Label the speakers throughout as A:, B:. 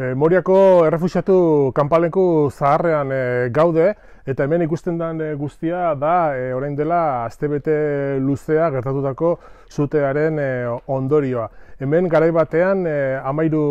A: Eh, Moriako errefuxatu kanpaleku zaharrean eh, gaude, Eta hemen ikusten den eh, guztia da eh, orain dela aztebete luzea gertatutako zutearen eh, ondorioa. Hemen garai batean e,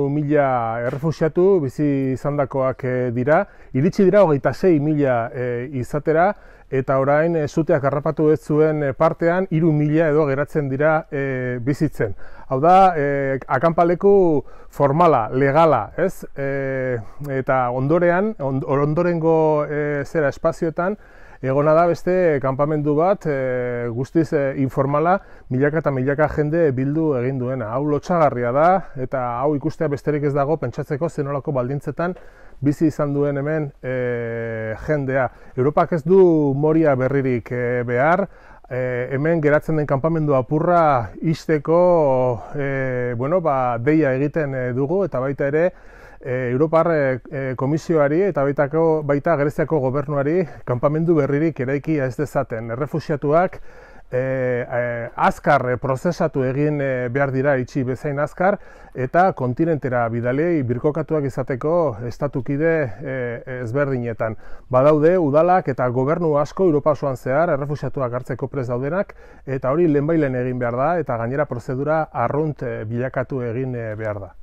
A: mila errefusiatu bizi izandakoak e, dira, iritsi dira hogeita mila izatera, eta orain zuteak garrapatu ez zuen partean hiru mila edo geratzen dira e, bizitzen. Hau da, e, akanpaleku formala, legala, ez? eta ondorean, ondorengo zera espazioetan egona da beste kanpamendu bat e, guztiz eh, informala milaka eta milaka jende bildu egin duena. Hau lotxagarria da eta hau ikustea besterik ez dago pentsatzeko zenolako baldintzetan bizi izan duen hemen e, jendea. Europak ez du moria berririk behar, e, hemen geratzen den kanpamendu apurra izteko e, bueno, ba, deia egiten dugu eta baita ere Eh, Europar eh, eh, komisioari eta baitako baita Greziako gobernuari kanpamendu berririk eraiki ez dezaten Errefusiatuak azkar prozesatu egin behar dira itxi bezain azkar eta kontinentera bidalei birkokatuak izateko estatukide ezberdinetan. Badaude udalak eta gobernu asko Europasoan zehar errefusiatuak hartzeko prez daudenak eta hori lehenbailen egin behar da eta gainera prozedura arrunt bilakatu egin behar da.